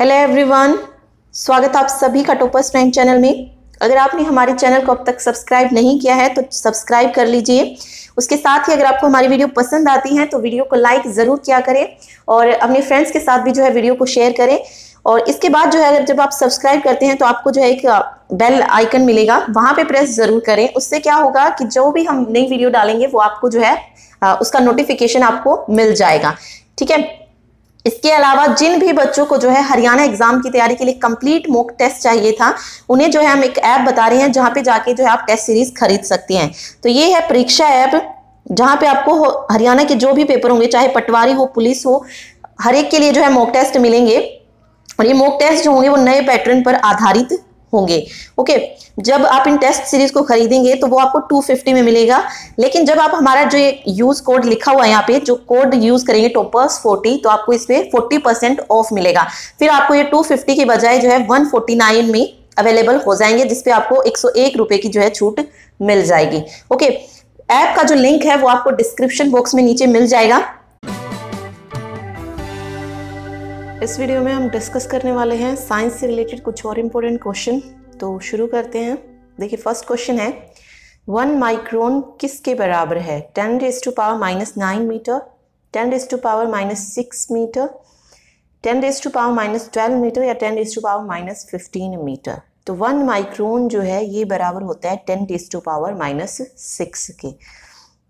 Hello everyone स्वागत आप सभी का टोपस फ्रेंड चैनल में अगर आपने हमारे चैनल को अब तक सब्सक्राइब नहीं किया है तो सब्सक्राइब कर लीजिए उसके साथ ही अगर आपको हमारी वीडियो पसंद आती है तो वीडियो को लाइक ज़रूर किया करें और अपने फ्रेंड्स के साथ भी जो है वीडियो को शेयर करें और इसके बाद जो है अगर जब आप सब्सक्राइब करते हैं तो आपको जो है एक बेल आइकन मिलेगा वहाँ पे प्रेस ज़रूर करें उससे क्या होगा कि जो भी हम नई वीडियो डालेंगे वो आपको जो है उसका नोटिफिकेशन आपको मिल जाएगा ठीक है इसके अलावा जिन भी बच्चों को जो है हरियाणा एग्जाम की तैयारी के लिए कंप्लीट मोक टेस्ट चाहिए था उन्हें जो है हम एक ऐप बता रहे हैं जहां पे जाके जो है आप टेस्ट सीरीज खरीद सकते हैं तो ये है परीक्षा ऐप जहां पे आपको हरियाणा के जो भी पेपर होंगे चाहे पटवारी हो पुलिस हो हर एक के लिए जो है मॉक टेस्ट मिलेंगे और ये मॉक टेस्ट जो होंगे वो नए पैटर्न पर आधारित होंगे ओके जब आप इन टेस्ट सीरीज को खरीदेंगे तो वो आपको 250 में मिलेगा लेकिन जब आप हमारा जो ये यूज कोड लिखा हुआ है यहाँ पे जो कोड यूज करेंगे टोपर्स 40 तो आपको इस पे 40 परसेंट ऑफ मिलेगा फिर आपको ये 250 के बजाय जो है 149 में अवेलेबल हो जाएंगे जिसपे आपको एक रुपए की जो है छूट मिल जाएगी ओके ऐप का जो लिंक है वो आपको डिस्क्रिप्शन बॉक्स में नीचे मिल जाएगा इस वीडियो में हम डिस्कस करने वाले हैं साइंस से रिलेटेड कुछ और इम्पोर्टेंट क्वेश्चन तो शुरू करते हैं देखिए फर्स्ट क्वेश्चन है वन माइक्रोन किसके बराबर है ten raise to power minus nine metre ten raise to power minus six metre ten raise to power minus twelve metre या ten raise to power minus fifteen metre तो one micron जो है ये बराबर होता है ten raise to power minus six के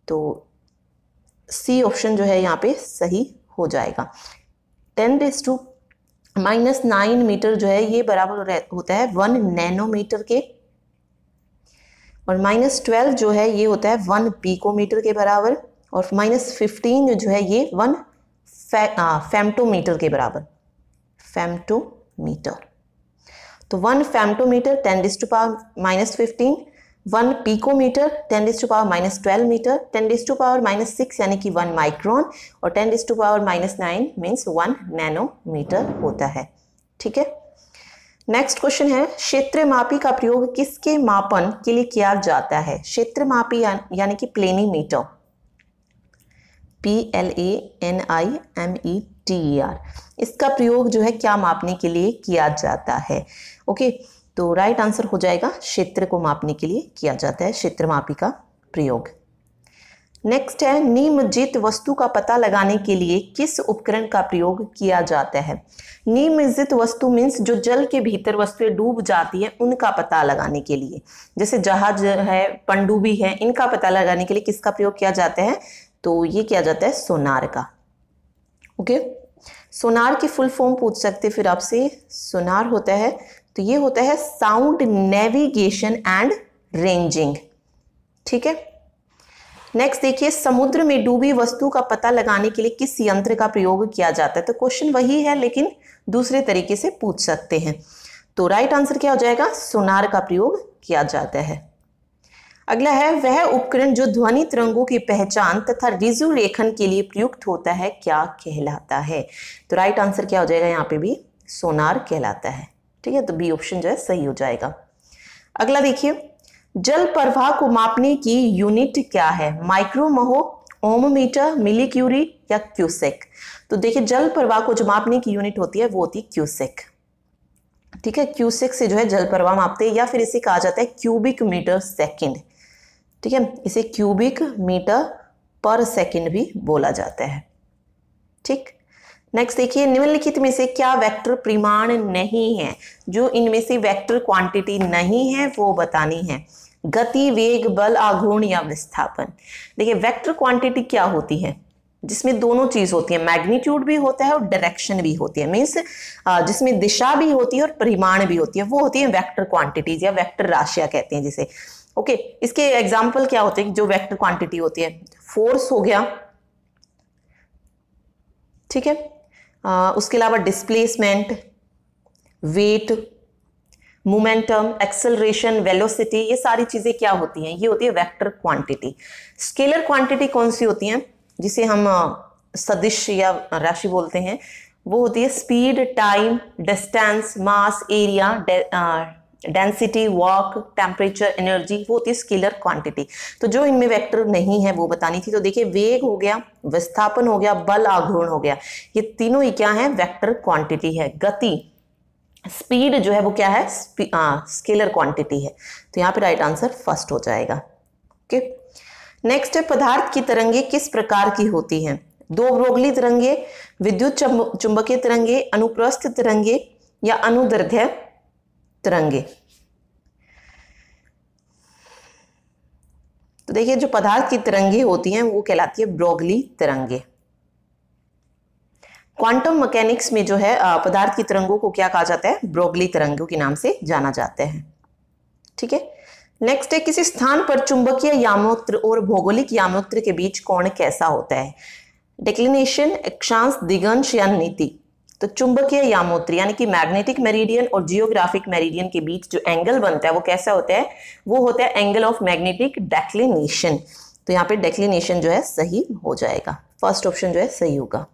तो सी ऑप्शन जो है यहाँ पे सही हो जाएगा ten raise to minus nine metre जो है ये बराबर होता है वन नैनोमीटर के और माइनस ट्वेल्व जो है ये होता है वन पीकोमीटर के बराबर और माइनस फिफ्टीन जो है ये वन फेमटोमीटर के बराबर फेमटोमीटर तो one femtometre ten raise power minus fifteen one picometre ten raise to power minus twelve metre ten raise to power minus six यानी कि वन माइक्रोन और ten raise to power minus nine means one nanometre होता है ठीक है next question है क्षेत्र मापी का प्रयोग किसके मापन के लिए किया जाता है क्षेत्र मापी या, यानी कि planimeter P L A N I M E T R इसका प्रयोग जो है क्या मापने के लिए किया जाता है ओके okay? तो राइट आंसर हो जाएगा क्षेत्र को मापने के लिए किया जाता है क्षेत्र मापी का प्रयोग नेक्स्ट है निम्नजित वस्तु का पता लगाने के लिए किस उपकरण का प्रयोग किया जाता है निम्नजित वस्तु मीन्स जो जल के भीतर वस्तुएं डूब जाती हैं उनका पता लगाने के लिए जैसे जहाज है पंडुबी है इनका पता लगाने के लिए किसका प्रयोग किया जाता है तो ये किया जाता है सोनार का ओके okay? सोनार की फुल फॉर्म पूछ सकते फिर आपसे सोनार होता है तो ये होता है साउंड नेविगेशन एंड रेंजिंग ठीक है नेक्स्ट देखिए समुद्र में डूबी वस्तु का पता लगाने के लिए किस यंत्र का प्रयोग किया जाता है तो क्वेश्चन वही है लेकिन दूसरे तरीके से पूछ सकते हैं तो राइट आंसर क्या हो जाएगा सोनार का प्रयोग किया जाता है अगला है वह उपकरण जो ध्वनि तरंगों की पहचान तथा रिजु लेखन के लिए प्रयुक्त होता है क्या कहलाता है तो राइट आंसर क्या हो जाएगा यहाँ पे भी सोनार कहलाता है ठीक है तो बी ऑप्शन जो है सही हो जाएगा अगला देखिए जल प्रवाह को मापने की यूनिट क्या है micro mho ohm metre milli curie या क्यूसेक तो देखिए जल प्रवाह को जो मापने की यूनिट होती है वो होती है क्यूसेक ठीक है क्यूसेक से जो है जल प्रवाह मापते हैं या फिर इसे कहा जाता है क्यूबिक मीटर सेकंड ठीक है इसे क्यूबिक मीटर पर सेकंड भी बोला जाता है ठीक नेक्स्ट देखिए निम्नलिखित में से क्या वेक्टर परिमाण नहीं है जो इनमें से वेक्टर क्वांटिटी नहीं है वो बतानी है गति वेग बल आघूर्ण या विस्थापन देखिए वेक्टर क्वांटिटी क्या होती है जिसमें दोनों चीज़ होती है मैग्नीट्यूड भी होता है और डायरेक्शन भी होती है मीन्स जिसमें दिशा भी होती है और परिमाण भी होती है वो होती है वैक्टर क्वांटिटीज या वैक्टर राशिया कहते हैं जिसे ओके इसके एग्जाम्पल क्या होते हैं जो वैक्टर क्वांटिटी होती है फोर्स हो गया ठीक है उसके अलावा displacement weight momentum acceleration velocity ये सारी चीज़ें क्या होती हैं ये होती है वेक्टर क्वांटिटी स्केलर क्वांटिटी कौन सी होती हैं जिसे हम सदिश या राशि बोलते हैं वो होती है speed time distance mass area density work temperature energy वो होती है स्केलर क्वांटिटी तो जो इनमें वेक्टर नहीं है वो बतानी थी तो देखिए वेग हो गया विस्थापन हो गया बल आघूर्ण हो गया ये तीनों ही क्या है वेक्टर क्वांटिटी है गति स्पीड जो है वो क्या है स्केलर क्वांटिटी है तो यहाँ पे राइट आंसर फर्स्ट हो जाएगा ओके नेक्स्ट है पदार्थ की तरंगे किस प्रकार की होती है दो ब्रोगली तिरंगे विद्युत चुंबकीय तिरंगे अनुप्रस्थ तिरंगे या अनुदर्घ्य तिरंगे तो देखिए जो पदार्थ की तिरंगे होती हैं वो कहलाती है ब्रोगली तिरंगे क्वांटम मैकेनिक्स में जो है पदार्थ की तिरंगों को क्या कहा जाता है ब्रोगली तिरंगों के नाम से जाना जाता है ठीक है नेक्स्ट है किसी स्थान पर चुंबकीय यामोत्र और भौगोलिक यामोत्र के बीच कोण कैसा होता है डिक्लिनेशन अक्षांश दिगंश या नीति तो चुंबकीय यामोत्री यानी कि मैग्नेटिक मेरिडियन और जियोग्राफिक मेरिडियन के बीच जो एंगल बनता है वो कैसा होता है वो होता है एंगल ऑफ मैग्नेटिक डेक्लिनेशन तो यहाँ पे डेक्लिनेशन जो है सही हो जाएगा फर्स्ट ऑप्शन जो है सही होगा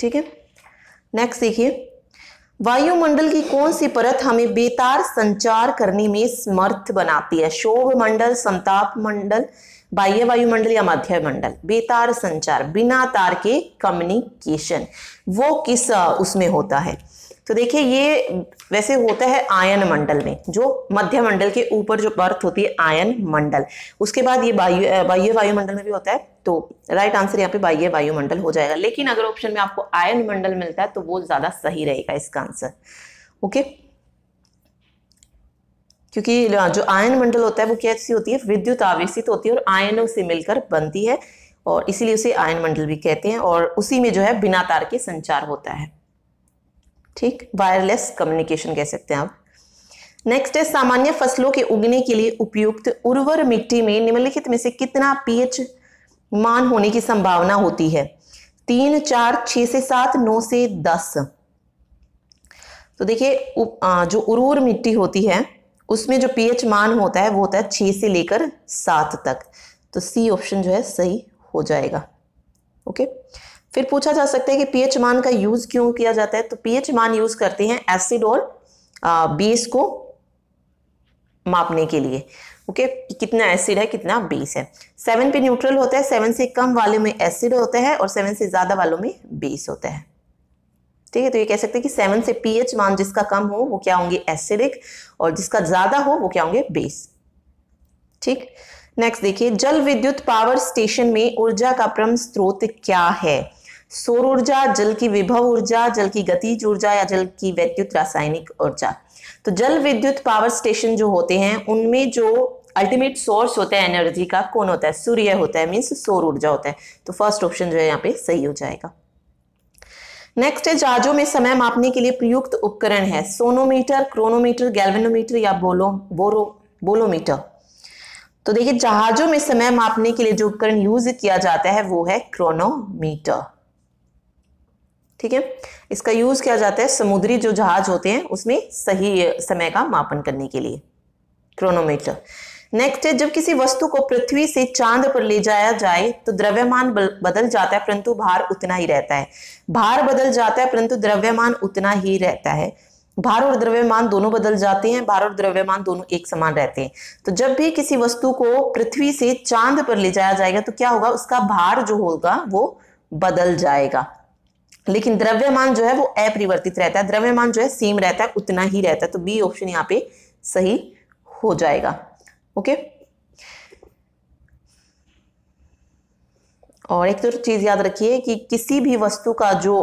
ठीक है नेक्स्ट देखिए वायुमंडल की कौन सी परत हमें बेतार संचार करने में समर्थ बनाती है शोभ मंडल संताप मंडल बाह्य वायुमंडल या मध्य मंडल बेतार संचार बिना तार के कम्युनिकेशन वो किस उसमें होता है तो देखिए ये वैसे होता है आयन मंडल में जो मध्य मंडल के ऊपर जो बर्थ होती है आयन मंडल उसके बाद ये बाह्य बाह्य वायुमंडल में भी होता है तो राइट आंसर यहाँ पे बाह्य वायुमंडल हो जाएगा लेकिन अगर ऑप्शन में आपको आयन मंडल मिलता है तो वो ज़्यादा सही रहेगा इसका आंसर ओके क्योंकि जो आयन मंडल होता है वो कैसी होती है विद्युत आवेशित तो होती है और आयनों से मिलकर बनती है और इसीलिए उसे आयन मंडल भी कहते हैं और उसी में जो है बिना तार के संचार होता है ठीक वायरलेस कम्युनिकेशन कह सकते हैं आप नेक्स्ट है सामान्य फसलों के उगने के लिए उपयुक्त उर्वर मिट्टी में निम्नलिखित में से कितना पीएच मान होने की संभावना होती है तीन चार छ से सात नौ से दस तो देखिए जो उर्वर मिट्टी होती है उसमें जो पीएच मान होता है वो होता है छः से लेकर सात तक तो सी ऑप्शन जो है सही हो जाएगा ओके फिर पूछा जा सकता है कि पीएच मान का यूज़ क्यों किया जाता है तो पीएच मान यूज़ करते हैं एसिड और बेस को मापने के लिए ओके okay? कितना एसिड है कितना बेस है सेवन पे न्यूट्रल होता है सेवन से कम वाले में एसिड होता है और सेवन से ज़्यादा वालों में बेस होता है ठीक है तो ये कह सकते हैं कि सेवन से पीएच मान जिसका कम हो वो क्या होंगे एसिडिक और जिसका ज्यादा हो वो क्या होंगे बेस ठीक नेक्स्ट देखिए जल विद्युत पावर स्टेशन में ऊर्जा का परम स्रोत क्या है सौर ऊर्जा जल की विभव ऊर्जा जल की गतिज ऊर्जा या जल की वैद्युत रासायनिक ऊर्जा तो जल विद्युत पावर स्टेशन जो होते हैं उनमें जो अल्टीमेट सोर्स होता है एनर्जी का कौन होता है सूर्य होता है मीन्स सौर ऊर्जा होता है तो फर्स्ट ऑप्शन जो है यहाँ पे सही हो जाएगा नेक्स्ट है जहाजों में समय मापने के लिए प्रयुक्त उपकरण है सोनोमीटर क्रोनोमीटर गैल्वेनोमीटर या बोलो बोरो बोलोमीटर तो देखिए जहाजों में समय मापने के लिए जो उपकरण यूज किया जाता है वो है क्रोनोमीटर ठीक है इसका यूज किया जाता है समुद्री जो जहाज होते हैं उसमें सही समय का मापन करने के लिए क्रोनोमीटर नेक्स्ट है जब किसी वस्तु को पृथ्वी से चांद पर ले जाया जाए तो द्रव्यमान बदल जाता है परंतु भार उतना ही रहता है भार बदल जाता है परंतु द्रव्यमान उतना ही रहता है भार और द्रव्यमान दोनों बदल जाते हैं भार और द्रव्यमान दोनों एक समान रहते हैं तो जब भी किसी वस्तु को पृथ्वी से चांद पर ले जाया जाएगा तो क्या होगा उसका भार जो होगा वो बदल जाएगा लेकिन द्रव्यमान जो है वो अपरिवर्तित रहता है द्रव्यमान जो है सेम रहता है उतना ही रहता है तो बी ऑप्शन यहाँ पे सही हो जाएगा ओके और एक तो चीज याद रखिए कि किसी भी वस्तु का जो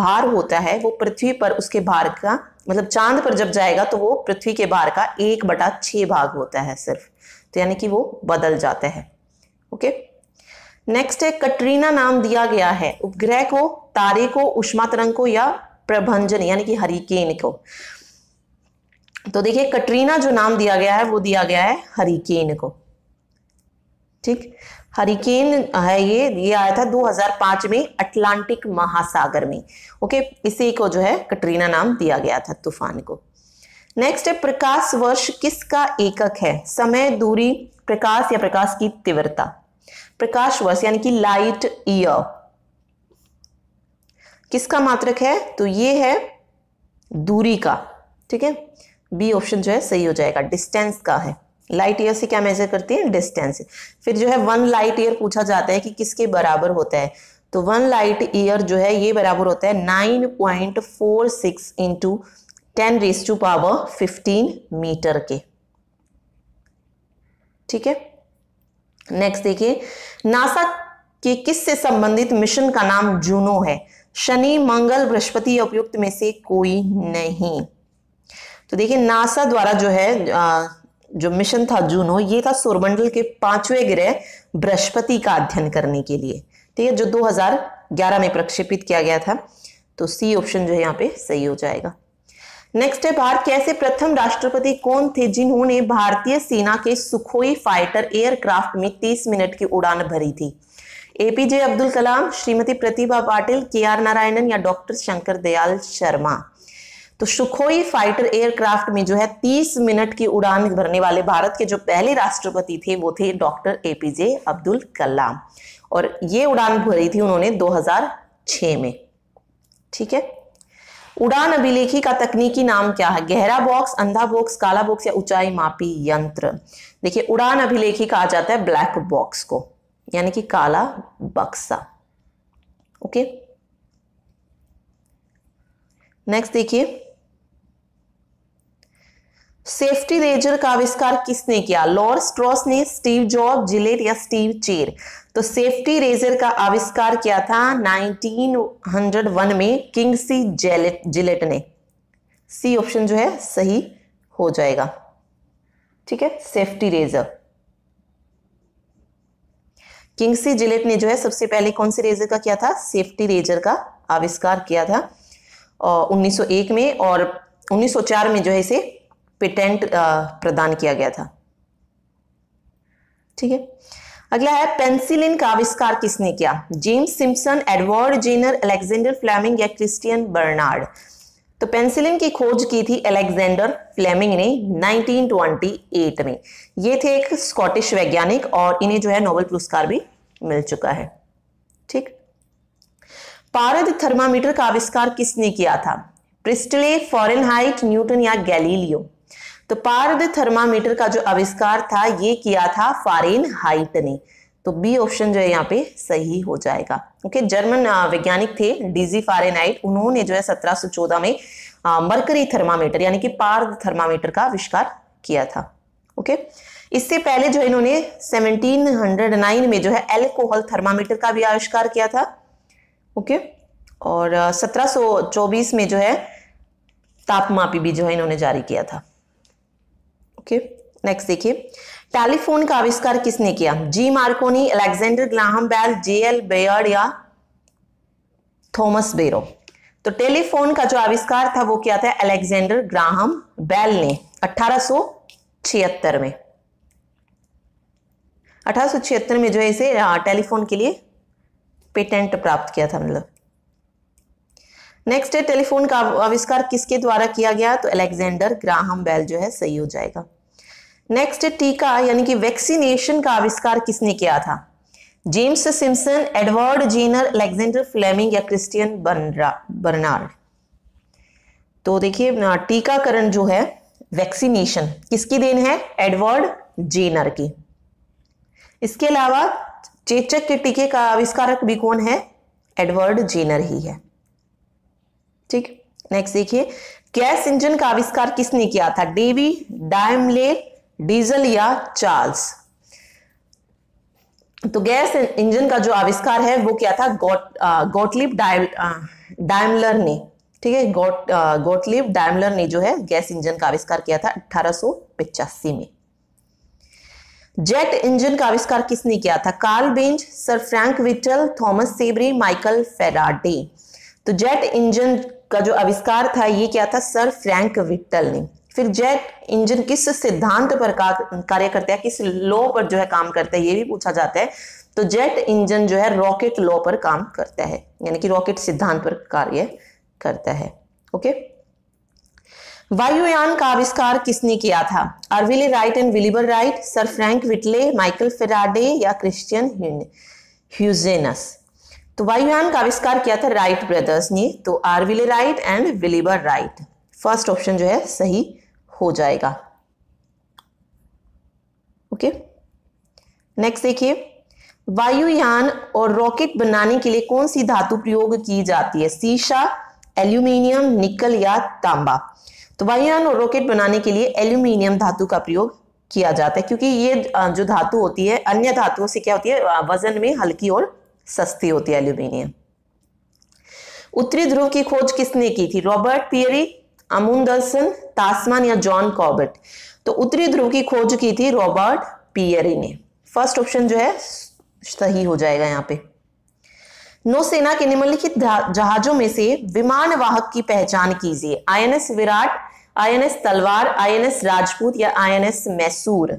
भार होता है वो पृथ्वी पर उसके भार का मतलब चांद पर जब जाएगा तो वो पृथ्वी के भार का एक बटा छ भाग होता है सिर्फ तो यानी कि वो बदल जाता है ओके नेक्स्ट है कटरीना नाम दिया गया है उपग्रह को तारे को उष्मा तरंग को या प्रभंजन यानी कि हरिकेन को तो देखिए कटरीना जो नाम दिया गया है वो दिया गया है हरिकेन को ठीक हरिकेन है ये ये आया था 2005 में अटलांटिक महासागर में ओके इसी को जो है कटरीना नाम दिया गया था तूफान को नेक्स्ट है प्रकाश वर्ष किसका एकक है समय दूरी प्रकाश या प्रकाश की तीव्रता प्रकाश वर्ष यानी कि लाइट ईयर किसका मात्रक है तो ये है दूरी का ठीक है बी ऑप्शन जो है सही हो जाएगा डिस्टेंस का है लाइट ईयर से क्या मेजर करती है डिस्टेंस फिर जो है वन लाइट ईयर पूछा जाता है कि किसके बराबर होता है तो वन लाइट ईयर जो है ये बराबर होता है nine point four six into ten raise to power fifteen metre के ठीक है नेक्स्ट देखिए नासा के किस से संबंधित मिशन का नाम जूनो है शनि मंगल बृहस्पति उपयुक्त में से कोई नहीं तो देखिए नासा द्वारा जो है आ, जो मिशन था जूनो ये था सौरमंडल के पांचवें ग्रह बृहस्पति का अध्ययन करने के लिए ठीक है जो 2011 में प्रक्षेपित किया गया था तो सी ऑप्शन जो है यहाँ पे सही हो जाएगा नेक्स्ट है भारत कैसे प्रथम राष्ट्रपति कौन थे जिन्होंने भारतीय सेना के सुखोई फाइटर एयरक्राफ्ट में 30 मिनट की उड़ान भरी थी APJ Abdul Kalam Shrimati Pratibha Patil K R Narayanan या डॉक्टर शंकर दयाल शर्मा तो सुखोई फाइटर एयरक्राफ्ट में जो है 30 मिनट की उड़ान भरने वाले भारत के जो पहले राष्ट्रपति थे वो थे डॉक्टर एपीजे अब्दुल कलाम और ये उड़ान भरी थी उन्होंने 2006 में ठीक है उड़ान अभिलेखी का तकनीकी नाम क्या है गहरा बॉक्स अंधा बॉक्स काला बॉक्स या ऊंचाई मापी यंत्र देखिए उड़ान अभिलेखी कहा जाता है ब्लैक बॉक्स को यानी कि काला बक्सा ओके नेक्स्ट देखिए सेफ्टी रेजर का आविष्कार किसने किया लॉर स्ट्रॉस ने स्टीव जॉब जिलेट या स्टीव चेर तो सेफ्टी रेजर का आविष्कार किया था 1901 में किंग सी जेलेट जिलेट ने सी ऑप्शन जो है सही हो जाएगा ठीक है सेफ्टी रेजर किंगसी जिलेट ने जो है सबसे पहले कौन से रेजर का किया था सेफ्टी रेजर का आविष्कार किया था और 1901 में और 1904 में जो है इसे पेटेंट प्रदान किया गया था ठीक है अगला है पेंसिलिन का आविष्कार किसने किया James Simpson Edward Jenner Alexander Fleming या क्रिस्टियन बर्नार्ड तो पेंसिलिन की खोज की थी अलेक्जेंडर फ्लेमिंग ने 1928 में ये थे एक स्कॉटिश वैज्ञानिक और इन्हें जो है नोबेल पुरस्कार भी मिल चुका है ठीक पारद थर्मामीटर का आविष्कार किसने किया था प्रिस्टले फॉरेनहाइट न्यूटन या गैलीलियो तो पार्द थर्मामीटर का जो आविष्कार था ये किया था फारेन हाइट ने तो बी ऑप्शन जो है यहाँ पे सही हो जाएगा ओके जर्मन वैज्ञानिक थे डीजी फारेनहाइट उन्होंने जो है 1714 में मरकरी थर्मामीटर यानी कि पार्द थर्मामीटर का आविष्कार किया था ओके इससे पहले जो इन्होंने 1709 में जो है एल्कोहल थर्मामीटर का भी आविष्कार किया था ओके और 1724 में जो है तापमापी भी जो है इन्होंने जारी किया था ओके नेक्स्ट देखिए टेलीफोन का आविष्कार किसने किया G Marconi Alexander Graham Bell J L Baird या थॉमस बेरो तो टेलीफोन का जो आविष्कार था वो क्या था अलेक्जेंडर ग्राहम बेल ने अठारह में अठारह में जो है इसे टेलीफोन के लिए पेटेंट प्राप्त किया था मतलब नेक्स्ट है टेलीफोन का आविष्कार किसके द्वारा किया गया तो अलेक्जेंडर ग्राहम बेल जो है सही हो जाएगा नेक्स्ट टीका यानी कि वैक्सीनेशन का आविष्कार किसने किया था James Simson Edward Jenner Alexander Fleming या क्रिस्टियन बर्नार्ड तो देखिए टीकाकरण जो है वैक्सीनेशन किसकी देन है एडवर्ड जेनर की इसके अलावा चेचक के टीके का आविष्कारक भी कौन है एडवर्ड जेनर ही है ठीक नेक्स्ट देखिए गैस इंजन का आविष्कार किसने किया था डेवी डायमलेट डीजल या चार्ल्स तो गैस इंजन का जो आविष्कार है वो क्या था गॉट गॉटलिप डायमलर ने ठीक है गोटलिप डायमलर ने जो है गैस इंजन का आविष्कार किया था अठारह में जेट इंजन का आविष्कार किसने किया था Karl Benz sir Frank Whittle Thomas Savery Michael Faraday तो जेट इंजन का जो आविष्कार था ये क्या था सर फ्रैंक विटल ने फिर जेट इंजन किस सिद्धांत पर कार्य करते हैं किस लॉ पर जो है काम करते हैं ये भी पूछा जाता है तो जेट इंजन जो है रॉकेट लॉ पर काम करता है यानी कि रॉकेट सिद्धांत पर कार्य करता है ओके वायुयान का आविष्कार किसने किया था Orville Wright and Wilbur Wright sir Frank Whittle Michael Faraday या क्रिश्चियन ह्यूजेनस तो वायुयान का आविष्कार किया था राइट ब्रदर्स ने तो Orville Wright and Wilbur Wright first option जो है सही हो जाएगा ओके नेक्स्ट देखिए वायुयान और रॉकेट बनाने के लिए कौन सी धातु प्रयोग की जाती है सीशा एल्यूमिनियम निकल या तांबा तो वायुयान और रॉकेट बनाने के लिए एल्यूमिनियम धातु का प्रयोग किया जाता है क्योंकि ये जो धातु होती है अन्य धातुओं से क्या होती है वजन में हल्की और सस्ती होती है एल्यूमिनियम उत्तरी ध्रुव की खोज किसने की थी रॉबर्ट पियरी अमुंदरसन तासमान या जॉन कॉबर्ट तो उत्तरी ध्रुव की खोज की थी रॉबर्ट पियरी ने फर्स्ट ऑप्शन जो है सही हो जाएगा यहाँ पे नौसेना के निम्नलिखित जहाजों में से विमान वाहक की पहचान कीजिए INS Viraat INS Talwar INS Rajput या आईएनएस मैसूर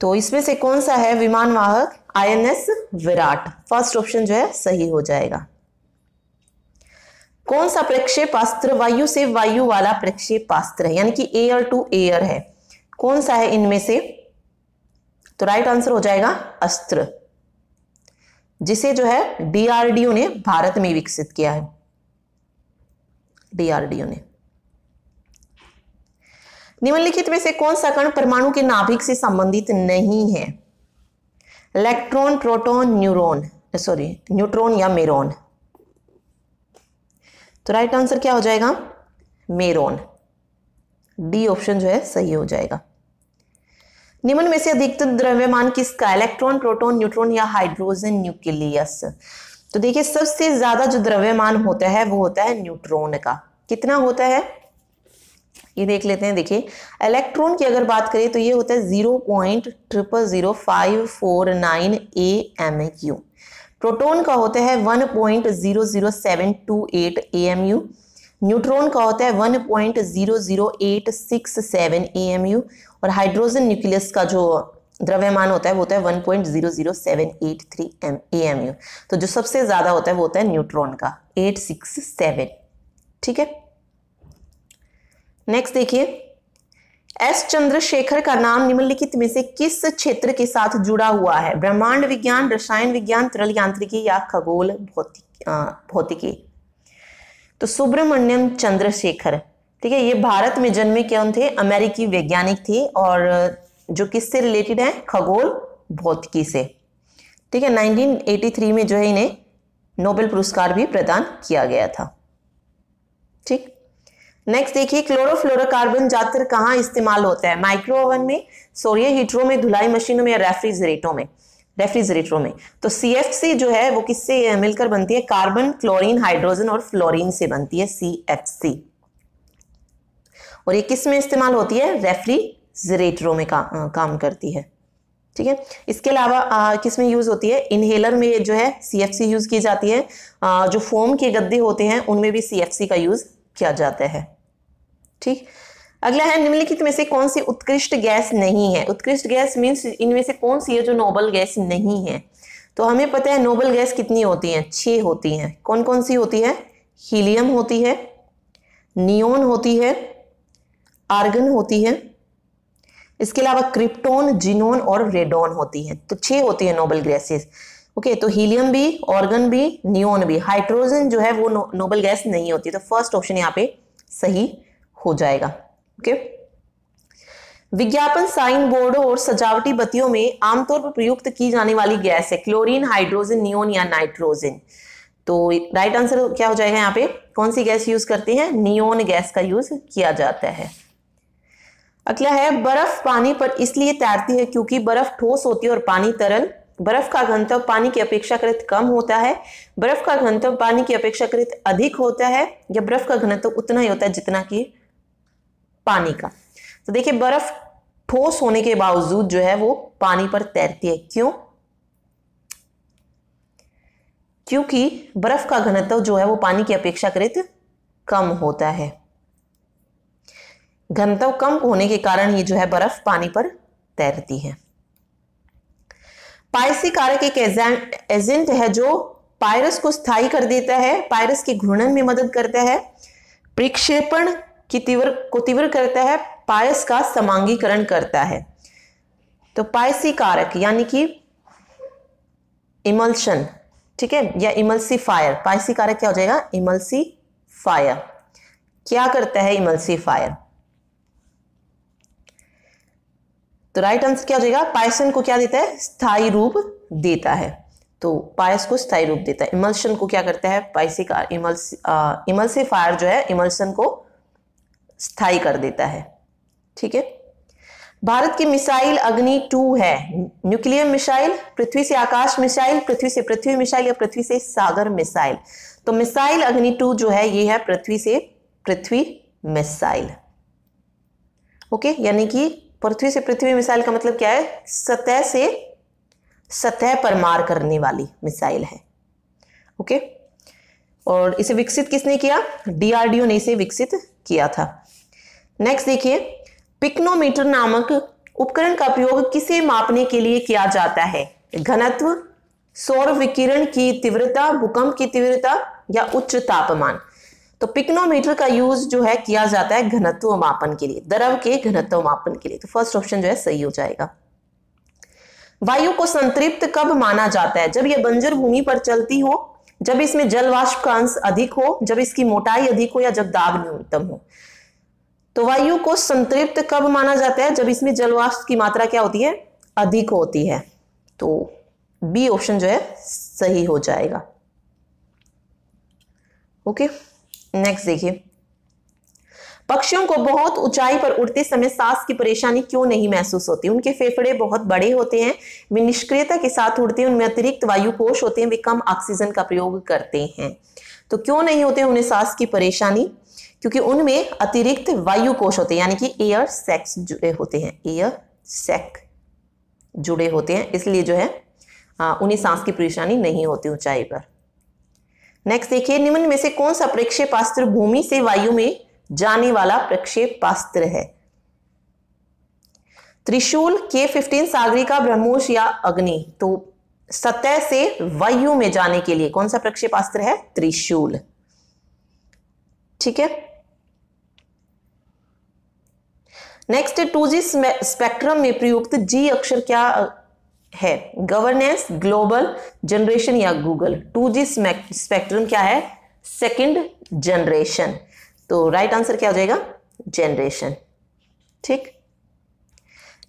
तो इसमें से कौन सा है विमान वाहक आईएनएस विराट फर्स्ट ऑप्शन जो है सही हो जाएगा कौन सा प्रक्षेपास्त्र वायु से वायु वाला प्रक्षेपास्त्र है यानी कि एयर टू एयर है कौन सा है इनमें से तो राइट आंसर हो जाएगा अस्त्र जिसे जो है डीआरडीओ ने भारत में विकसित किया है डीआरडीओ ने निम्नलिखित में से कौन सा कण परमाणु के नाभिक से संबंधित नहीं है electron proton neuron sorry neutron या मेरॉन तो राइट आंसर क्या हो जाएगा मेरोन डी ऑप्शन जो है सही हो जाएगा निम्न में से अधिकतर द्रव्यमान किसका इलेक्ट्रॉन प्रोटॉन न्यूट्रॉन या हाइड्रोजन न्यूक्लियस तो देखिए सबसे ज्यादा जो द्रव्यमान होता है वो होता है न्यूट्रॉन का कितना होता है ये देख लेते हैं देखिए इलेक्ट्रॉन की अगर बात करें तो ये होता है zero point triple zero five four nine A M U proton का होता है 1.00728 पॉइंट न्यूट्रॉन का होता है 1.00867 पॉइंट और हाइड्रोजन न्यूक्लियस का जो द्रव्यमान होता है वो होता है 1.00783 पॉइंट तो जो सबसे ज़्यादा होता है वो होता है न्यूट्रॉन का 867 ठीक है नेक्स्ट देखिए एस चंद्रशेखर का नाम निम्नलिखित में से किस क्षेत्र के साथ जुड़ा हुआ है ब्रह्मांड विज्ञान रसायन विज्ञान तरल यांत्रिकी या खगोल भौतिक भौतिकी तो सुब्रमण्यम चंद्रशेखर ठीक है ये भारत में जन्मे कौन थे अमेरिकी वैज्ञानिक थे और जो किससे रिलेटेड है खगोल भौतिकी से ठीक है 1983 में जो है इन्हें नोबेल पुरस्कार भी प्रदान किया गया था ठीक नेक्स्ट देखिए क्लोरोफ्लोरोकार्बन ज्यादातर कहाँ इस्तेमाल होता है माइक्रो ओवन में सोरिया हीटरों में धुलाई मशीनों में या रेफ्रिजरेटरों में रेफ्रिजरेटरों में तो सी जो है वो किससे मिलकर बनती है कार्बन क्लोरीन हाइड्रोजन और फ्लोरीन से बनती है सी और ये किस में इस्तेमाल होती है रेफ्रिजरेटरों में का, आ, काम करती है ठीक है इसके अलावा किस में यूज़ होती है इनहेलर में जो है सी यूज़ की जाती है आ, जो फोम के गद्दे होते हैं उनमें भी सी का यूज़ किया जाता है ठीक अगला है निम्नलिखित में से कौन सी उत्कृष्ट गैस नहीं है उत्कृष्ट गैस मीन्स इनमें से कौन सी है जो नोबल गैस नहीं है तो हमें पता है नोबल गैस कितनी होती है छः होती हैं कौन कौन सी होती है हीलियम होती है नियोन होती है आर्गन होती है इसके अलावा क्रिप्टोन जिनोन और रेडोन होती है तो छः होती है नोबल गैसेस ओके तो हीलियम भी ऑर्गन भी नियोन भी हाइड्रोजन जो है वो नो, नोबल गैस नहीं होती तो फर्स्ट ऑप्शन यहाँ पे सही हो जाएगा ओके विज्ञापन साइन बोर्डों और सजावटी बत्तियों में आमतौर पर प्रयुक्त की जाने वाली गैस है क्लोरीन हाइड्रोजन नियोन या नाइट्रोजन तो राइट आंसर क्या हो जाएगा यहाँ पे कौन सी गैस यूज करते हैं नियोन गैस का यूज किया जाता है अगला है बर्फ पानी पर इसलिए तैरती है क्योंकि बर्फ ठोस होती है और पानी तरल बर्फ का घनत्व पानी की अपेक्षाकृत कम होता है बर्फ का घनत्व पानी की अपेक्षाकृत अधिक होता है या बर्फ का घनत्व उतना ही होता है जितना की पानी का तो देखिए बर्फ ठोस होने के बावजूद जो है वो पानी पर तैरती है क्यों क्योंकि बर्फ का घनत्व जो है वो पानी की अपेक्षाकृत कम होता है घनत्व कम होने के कारण ही जो है बर्फ पानी पर तैरती है पायसी कारक एक एजेंट है जो पायरस को स्थायी कर देता है पायरस के घूर्णन में मदद करता है प्रक्षेपण की तीव्र को तीव्र करता है पायस का समांगीकरण करता है तो पायसी कारक यानी कि इमल्शन ठीक है या फायर पायसी कारक क्या हो जाएगा फायर क्या करता है फायर तो राइट आंसर क्या हो जाएगा पायसन को क्या देता है स्थायी रूप देता है तो पायस को स्थायी रूप देता है इमल्शन को क्या करता है पायसी का इमल्स फायर जो है इमल्सन को स्थायी कर देता है ठीक है भारत की मिसाइल अग्नि टू है न्यूक्लियर मिसाइल पृथ्वी से आकाश मिसाइल पृथ्वी से पृथ्वी मिसाइल या पृथ्वी से सागर मिसाइल तो मिसाइल अग्नि टू जो है ये है पृथ्वी से पृथ्वी मिसाइल ओके यानी कि पृथ्वी से पृथ्वी मिसाइल का मतलब क्या है सतह से सतह पर मार करने वाली मिसाइल है ओके और इसे विकसित किसने किया डीआरडीओ ने इसे विकसित किया था नेक्स्ट देखिए पिक्नोमीटर नामक उपकरण का प्रयोग किसे मापने के लिए किया जाता है घनत्व सौर विकिरण की तीव्रता भूकंप की तीव्रता या उच्च तापमान तो पिक्नोमीटर का यूज जो है किया जाता है घनत्व मापन के लिए द्रव के घनत्व मापन के लिए तो फर्स्ट ऑप्शन जो है सही हो जाएगा वायु को संतृप्त कब माना जाता है जब यह बंजर भूमि पर चलती हो जब इसमें जलवाष्प का अंश अधिक हो जब इसकी मोटाई अधिक हो या जब दाब न्यूनतम हो तो वायु को संतृप्त कब माना जाता है जब इसमें जलवाष्प की मात्रा क्या होती है अधिक होती है तो बी ऑप्शन जो है सही हो जाएगा ओके नेक्स्ट देखिए पक्षियों को बहुत ऊंचाई पर उड़ते समय सांस की परेशानी क्यों नहीं महसूस होती उनके फेफड़े बहुत बड़े होते हैं वे निष्क्रियता के साथ उड़ते हैं उनमें अतिरिक्त वायु कोश होते हैं वे कम ऑक्सीजन का प्रयोग करते हैं तो क्यों नहीं होते उन्हें सांस की परेशानी क्योंकि उनमें अतिरिक्त वायु कोश होते हैं यानी कि एयर सेक्स जुड़े होते हैं एयर सेक जुड़े होते हैं इसलिए जो है उन्हें सांस की परेशानी नहीं होती ऊंचाई पर नेक्स्ट देखिए निम्न में से कौन सा प्रक्षेपास्त्र भूमि से वायु में जाने वाला प्रक्षेपास्त्र है त्रिशूल के फिफ्टीन सागरिका ब्रह्मोस या अग्नि तो सतह से वायु में जाने के लिए कौन सा प्रक्षेपास्त्र है त्रिशूल ठीक है नेक्स्ट टू जी स्पेक्ट्रम में प्रयुक्त जी अक्षर क्या है गवर्नेंस ग्लोबल जनरेशन या गूगल टू जी स्पेक्ट्रम क्या है सेकंड जनरेशन तो राइट right आंसर क्या हो जाएगा जनरेशन ठीक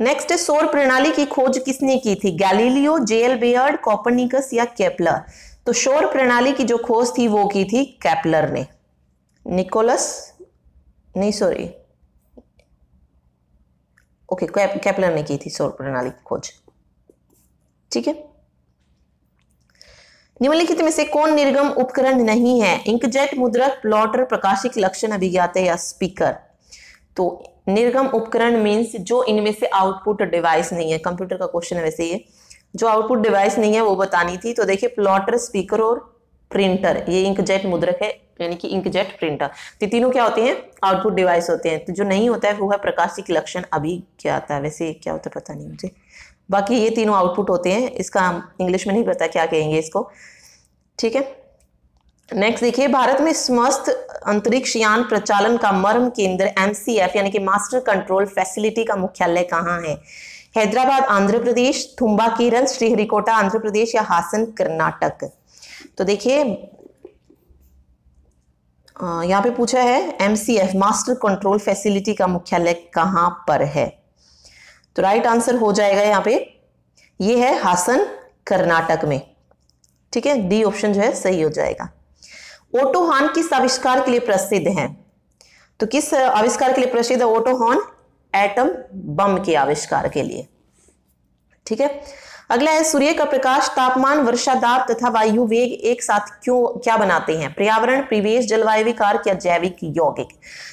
नेक्स्ट सौर प्रणाली की खोज किसने की थी गैलीलियो जेएल बेयर्ड कॉपरनिकस या कैप्लर तो सौर प्रणाली की जो खोज थी वो की थी कैपलर ने निकोलस नहीं सॉरी ओके कैपलर ने की थी सौर प्रणाली की खोज ठीक है निम्नलिखित में से कौन निर्गम उपकरण नहीं है इंकजेट मुद्रक प्लॉटर प्रकाशिक लक्षण अभिज्ञात या स्पीकर तो निर्गम उपकरण मीन्स जो इनमें से आउटपुट डिवाइस नहीं है कंप्यूटर का क्वेश्चन है वैसे ये जो आउटपुट डिवाइस नहीं है वो बतानी थी तो देखिए प्लॉटर स्पीकर और प्रिंटर ये इंकजेट मुद्रक है यानी कि इंकजेट प्रिंटर तो तीनों क्या होते हैं आउटपुट डिवाइस होते हैं तो जो नहीं होता है वो है प्रकाशिक लक्षण अभी क्या आता है वैसे क्या होता है पता नहीं मुझे बाकी ये तीनों आउटपुट होते हैं इसका हम इंग्लिश में नहीं पता क्या कहेंगे इसको ठीक है नेक्स्ट देखिए भारत में समस्त अंतरिक्ष यान प्रचालन का मर्म केंद्र एमसीएफ यानी कि मास्टर कंट्रोल फैसिलिटी का मुख्यालय कहाँ है हैदराबाद आंध्र प्रदेश थुम्बाकिरण श्रीहरिकोटा आंध्र प्रदेश या हासन कर्नाटक तो देखिए यहाँ पे पूछा है एमसीएफ मास्टर कंट्रोल फैसिलिटी का मुख्यालय कहाँ पर है तो राइट आंसर हो जाएगा यहाँ पे ये है हासन कर्नाटक में ठीक है डी ऑप्शन जो है सही हो जाएगा ओटोहान किस आविष्कार के लिए प्रसिद्ध है तो किस आविष्कार के लिए प्रसिद्ध है ओटोहॉन एटम बम के आविष्कार के लिए ठीक है अगला है सूर्य का प्रकाश तापमान वर्षा दाब तथा वायु वेग एक साथ क्यों क्या बनाते हैं पर्यावरण परिवेश जलवायु विकार या जैविक यौगिक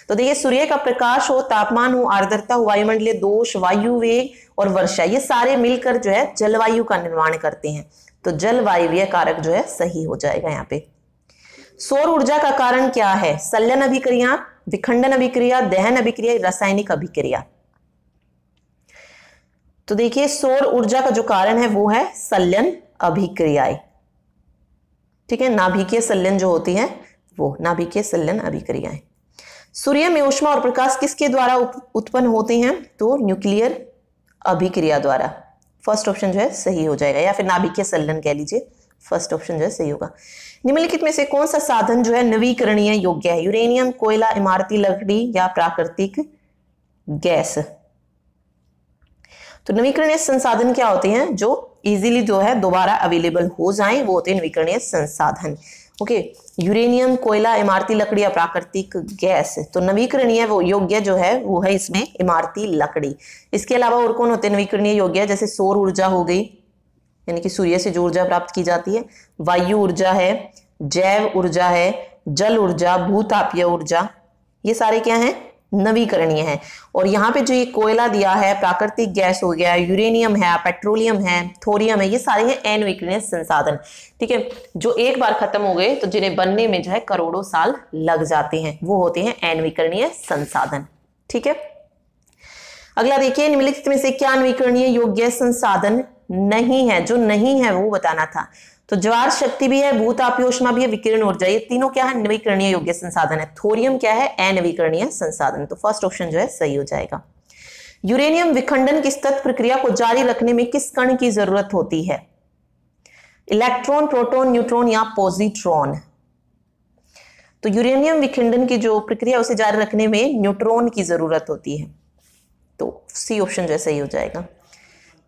तो देखिए सूर्य का प्रकाश हो तापमान हो आर्द्रता हो वायुमंडलीय दोष वायु वेग और वर्षा ये सारे मिलकर जो है जलवायु का निर्माण करते हैं तो जलवायु कारक जो है सही हो जाएगा यहाँ पे सौर ऊर्जा का कारण क्या है सल्यन अभिक्रिया विखंडन अभिक्रिया दहन अभिक्रिया रासायनिक अभिक्रिया तो देखिए सौर ऊर्जा का जो कारण है वो है सल्यन अभिक्रियाएं ठीक है नाभिकीय सल्यन जो होती है वो नाभिकीय सल्यन अभिक्रियाएं सूर्य में ऊष्मा और प्रकाश किसके द्वारा उत्पन्न होते हैं तो न्यूक्लियर अभिक्रिया द्वारा फर्स्ट ऑप्शन जो है सही हो जाएगा या फिर नाभिकीय सल्यन कह लीजिए फर्स्ट ऑप्शन जो है सही होगा निम्नलिखित में से कौन सा साधन जो है नवीकरणीय योग्य है यूरेनियम कोयला इमारती लकड़ी या प्राकृतिक गैस तो नवीकरणीय संसाधन क्या होते हैं जो इजीली जो है दोबारा अवेलेबल हो जाएं वो होते हैं नवीकरणीय संसाधन ओके यूरेनियम कोयला इमारती लकड़ी या प्राकृतिक गैस तो नवीकरणीय वो योग्य जो है वो है इसमें इमारती लकड़ी इसके अलावा और कौन होते हैं नवीकरणीय योग्य जैसे सौर ऊर्जा हो गई यानी कि सूर्य से जो ऊर्जा प्राप्त की जाती है वायु ऊर्जा है जैव ऊर्जा है जल ऊर्जा भूतापीय ऊर्जा ये सारे क्या हैं नवीकरणीय है और यहाँ पे जो ये कोयला दिया है प्राकृतिक गैस हो गया यूरेनियम है पेट्रोलियम है थोरियम है ये सारे हैं अनवीकरणीय संसाधन ठीक है जो एक बार खत्म हो गए तो जिन्हें बनने में जो है करोड़ों साल लग जाते हैं वो होते हैं अनवीकरणीय संसाधन ठीक है अगला देखिए निम्नलिखित में से क्या अनवीकरणीय योग्य संसाधन नहीं है जो नहीं है वो बताना था तो ज्वार शक्ति भी है भूत आपयोषमा भी है विकिरण ऊर्जा ये तीनों क्या है नवीकरणीय योग्य संसाधन है थोरियम क्या है अनवीकरणीय संसाधन तो फर्स्ट ऑप्शन जो है सही हो जाएगा यूरेनियम विखंडन की तत् प्रक्रिया को जारी रखने में किस कण की जरूरत होती है इलेक्ट्रॉन प्रोटॉन न्यूट्रॉन या पॉजिट्रॉन तो यूरेनियम विखंडन की जो प्रक्रिया उसे जारी रखने में न्यूट्रॉन की जरूरत होती है तो सी ऑप्शन जो है सही हो जाएगा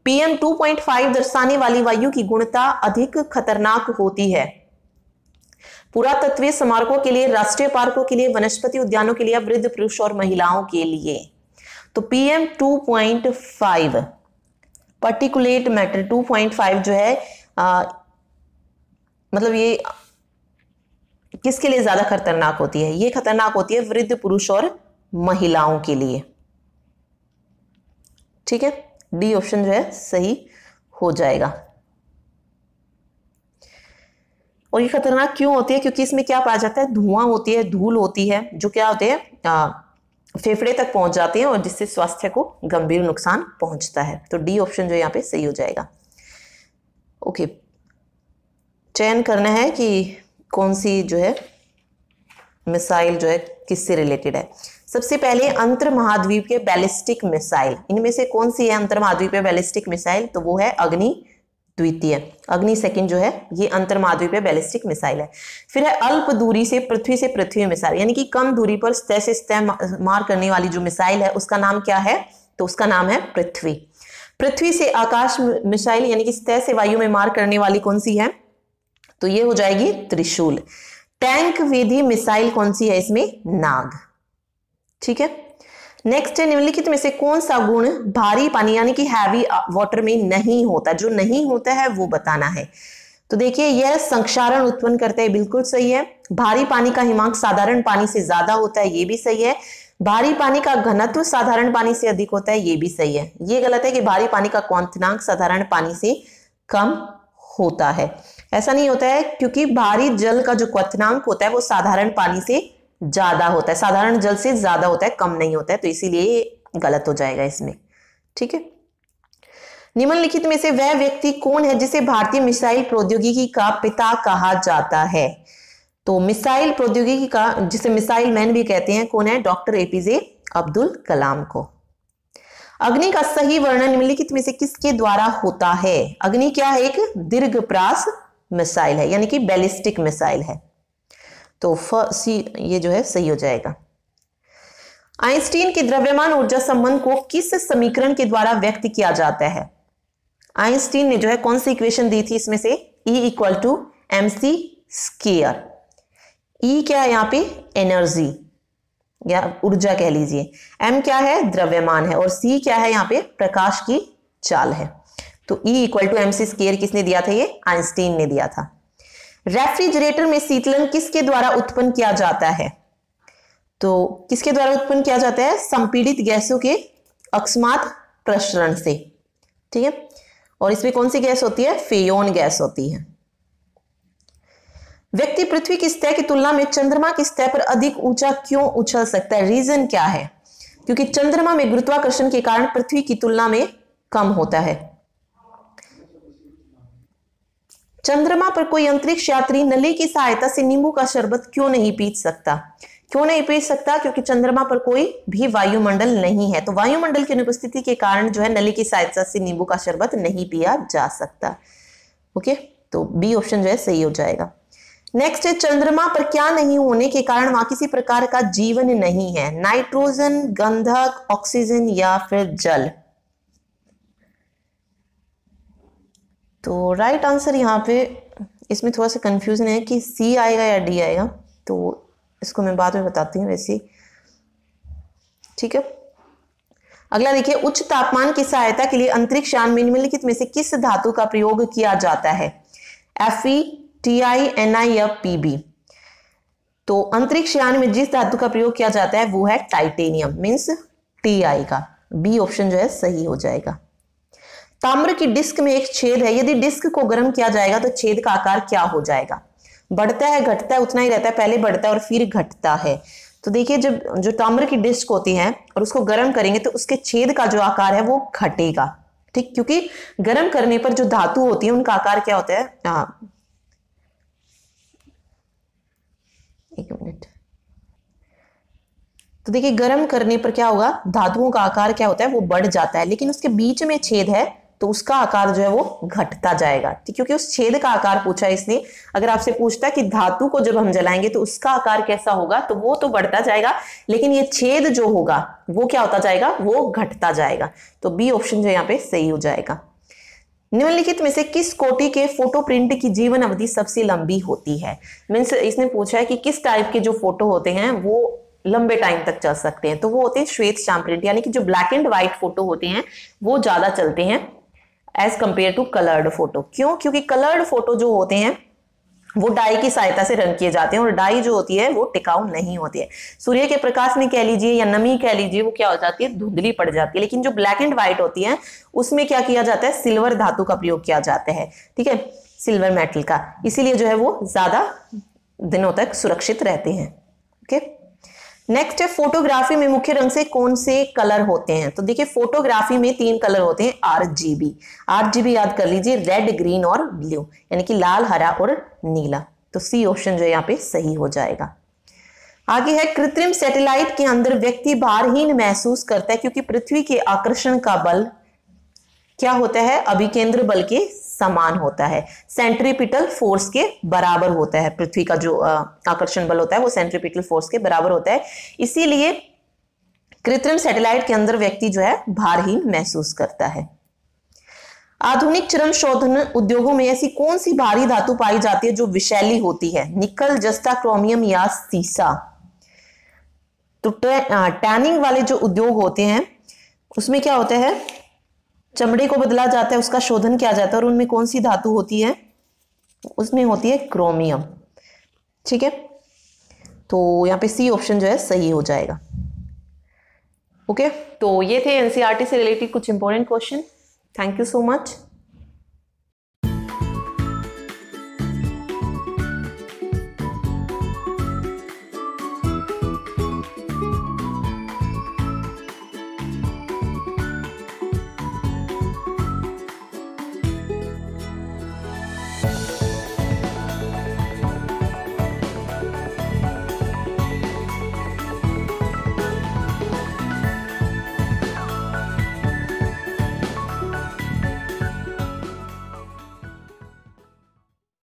पीएम 2.5 दर्शाने वाली वायु की गुणता अधिक खतरनाक होती है पुरातत्वीय स्मारकों के लिए राष्ट्रीय पार्कों के लिए वनस्पति उद्यानों के लिए वृद्ध पुरुष और महिलाओं के लिए तो पीएम 2.5 पर्टिकुलेट मैटर 2.5 जो है आ, मतलब ये किसके लिए ज्यादा खतरनाक होती है ये खतरनाक होती है वृद्ध पुरुष और महिलाओं के लिए ठीक है डी ऑप्शन जो है सही हो जाएगा और ये खतरनाक क्यों होती है क्योंकि इसमें क्या पाया जाता है धुआं होती है धूल होती है जो क्या होते हैं फेफड़े तक पहुंच जाते हैं और जिससे स्वास्थ्य को गंभीर नुकसान पहुंचता है तो डी ऑप्शन जो यहाँ पे सही हो जाएगा ओके चयन करना है कि कौन सी जो है मिसाइल जो है किससे रिलेटेड है सबसे पहले अंतर महाद्वीप के बैलिस्टिक मिसाइल इनमें से कौन सी है अंतर महाद्वीप बैलिस्टिक मिसाइल तो वो है अग्नि द्वितीय अग्नि सेकंड जो है ये अंतर महाद्वीपीय बैलिस्टिक मिसाइल है फिर है अल्प दूरी से पृथ्वी से पृथ्वी मिसाइल यानी कि कम दूरी पर तय से तय मार करने वाली जो मिसाइल है उसका नाम क्या है तो उसका नाम है पृथ्वी पृथ्वी से आकाश मिसाइल यानी कि तय से वायु में मार करने वाली कौन सी है तो ये हो जाएगी त्रिशूल टैंक विधि मिसाइल कौन सी है इसमें नाग ठीक है नेक्स्ट है निम्नलिखित में से कौन सा गुण भारी पानी यानी कि हैवी वाटर uh, में नहीं होता जो नहीं होता है वो बताना है तो देखिए यह संक्षारण उत्पन्न करते हैं बिल्कुल सही है भारी पानी का हिमांक साधारण पानी से ज्यादा होता है ये भी सही है भारी पानी का घनत्व साधारण पानी से अधिक होता है ये भी सही है ये गलत है कि भारी पानी का क्वांथनांक साधारण पानी से कम होता है ऐसा नहीं होता है क्योंकि भारी जल का जो क्वनांक होता है वो साधारण पानी से ज़्यादा होता है साधारण जल से ज़्यादा होता है कम नहीं होता है तो इसीलिए गलत हो जाएगा इसमें ठीक है निम्नलिखित में से वह व्यक्ति कौन है जिसे भारतीय मिसाइल प्रौद्योगिकी का पिता कहा जाता है तो मिसाइल प्रौद्योगिकी का जिसे मिसाइल मैन भी कहते हैं कौन है डॉक्टर एपीजे अब्दुल कलाम को अग्नि का सही वर्णन निम्नलिखित में से किसके द्वारा होता है अग्नि क्या है एक दीर्घ प्रास मिसाइल है यानी कि बैलिस्टिक मिसाइल है तो फ सी ये जो है सही हो जाएगा आइंस्टीन के द्रव्यमान ऊर्जा संबंध को किस समीकरण के द्वारा व्यक्त किया जाता है आइंस्टीन ने जो है कौन सी इक्वेशन दी थी इसमें से E equal to M C square E क्या है यहाँ पे एनर्जी या ऊर्जा कह लीजिए एम क्या है द्रव्यमान है और सी क्या है यहाँ पे प्रकाश की चाल है तो E equal to M C square किसने दिया था ये आइंस्टीन ने दिया था रेफ्रिजरेटर में शीतलन किसके द्वारा उत्पन्न किया जाता है तो किसके द्वारा उत्पन्न किया जाता है संपीड़ित गैसों के अकस्मात प्रसरण से ठीक है और इसमें कौन सी गैस होती है फेयोन गैस होती है व्यक्ति पृथ्वी की स्तर की तुलना में चंद्रमा की स्तर पर अधिक ऊंचा क्यों उछल सकता है रीजन क्या है क्योंकि चंद्रमा में गुरुत्वाकर्षण के कारण पृथ्वी की तुलना में कम होता है चंद्रमा पर कोई अंतरिक्ष यात्री नली की सहायता से नींबू का शरबत क्यों नहीं पी सकता क्यों नहीं पी सकता क्योंकि चंद्रमा पर कोई भी वायुमंडल नहीं है तो वायुमंडल की अनुपस्थिति के कारण जो है नली की सहायता से नींबू का शरबत नहीं पिया जा सकता ओके तो बी ऑप्शन जो है सही हो जाएगा नेक्स्ट है चंद्रमा पर क्या नहीं होने के कारण वहां किसी प्रकार का जीवन नहीं है नाइट्रोजन गंधक ऑक्सीजन या फिर जल तो राइट आंसर यहाँ पे इसमें थोड़ा सा कन्फ्यूज़न है कि सी आएगा या डी आएगा तो इसको मैं बाद में बताती हूँ वैसे ठीक है अगला देखिए उच्च तापमान की सहायता के लिए अंतरिक्ष यान में निम्नलिखित में से किस धातु का प्रयोग किया जाता है F E T I N I या पी बी तो अंतरिक्ष यान में जिस धातु का प्रयोग किया जाता है वो है टाइटेनियम मीन्स टी आई का बी ऑप्शन जो है सही हो जाएगा ताम्र की डिस्क में एक छेद है यदि डिस्क को गर्म किया जाएगा तो छेद का आकार क्या हो जाएगा बढ़ता है घटता है उतना ही रहता है पहले बढ़ता है और फिर घटता है तो देखिए जब जो ताम्र की डिस्क होती है और उसको गर्म करेंगे तो उसके छेद का जो आकार है वो घटेगा ठीक क्योंकि गर्म करने पर जो धातु होती है उनका आकार क्या होता है आ, एक मिनट तो देखिए गर्म करने पर क्या होगा धातुओं का आकार क्या होता है वो बढ़ जाता है लेकिन उसके बीच में छेद है तो उसका आकार जो है वो घटता जाएगा ठीक तो क्योंकि उस छेद का आकार पूछा है इसने अगर आपसे पूछता है कि धातु को जब हम जलाएंगे तो उसका आकार कैसा होगा तो वो तो बढ़ता जाएगा लेकिन ये छेद जो होगा वो क्या होता जाएगा वो घटता जाएगा तो बी ऑप्शन जो यहाँ पे सही हो जाएगा निम्नलिखित में से किस कोटि के फोटो प्रिंट की जीवन अवधि सबसे लंबी होती है मीन्स इसने पूछा है कि किस टाइप के जो फोटो होते हैं वो लंबे टाइम तक चल सकते हैं तो वो होते हैं श्वेत श्याम प्रिंट यानी कि जो ब्लैक एंड व्हाइट फोटो होते हैं वो ज्यादा चलते हैं as compared to coloured photo क्यों क्योंकि कलर्ड फोटो जो होते हैं वो डाई की सहायता से रंग किए जाते हैं और डाई जो होती है वो टिकाऊ नहीं होती है सूर्य के प्रकाश में कह लीजिए या नमी कह लीजिए वो क्या हो जाती है धुंधली पड़ जाती है लेकिन जो ब्लैक एंड व्हाइट होती है उसमें क्या किया जाता है सिल्वर धातु का प्रयोग किया जाता है ठीक है सिल्वर मेटल का इसीलिए जो है वो ज्यादा दिनों तक सुरक्षित रहते हैं ओके okay? नेक्स्ट है फोटोग्राफी में मुख्य रंग से कौन से कलर होते हैं तो देखिए फोटोग्राफी में तीन कलर होते हैं आरजीबी आरजीबी याद कर लीजिए रेड ग्रीन और ब्लू यानी कि लाल हरा और नीला तो सी ऑप्शन जो यहाँ पे सही हो जाएगा आगे है कृत्रिम सैटेलाइट के अंदर व्यक्ति भारहीन महसूस करता है क्योंकि पृथ्वी के आकर्षण का बल क्या होता है अभिकेंद्र बल के समान होता है सेंट्रीपिटल फोर्स के बराबर होता है पृथ्वी का जो आकर्षण बल होता है वो सेंट्रीपिटल फोर्स के बराबर होता है इसीलिए कृत्रिम सैटेलाइट के अंदर व्यक्ति जो है भारहीन महसूस करता है आधुनिक चरण शोधन उद्योगों में ऐसी कौन सी भारी धातु पाई जाती है जो विशैली होती है निकल जस्ता क्रोमियम या सीसा तो टैनिंग वाले जो उद्योग होते हैं उसमें क्या होता है चमड़े को बदला जाता है उसका शोधन किया जाता है और उनमें कौन सी धातु होती है उसमें होती है क्रोमियम ठीक है तो यहाँ पे सी ऑप्शन जो है सही हो जाएगा ओके तो ये थे एनसीईआरटी e से रिलेटेड कुछ important question thank you so much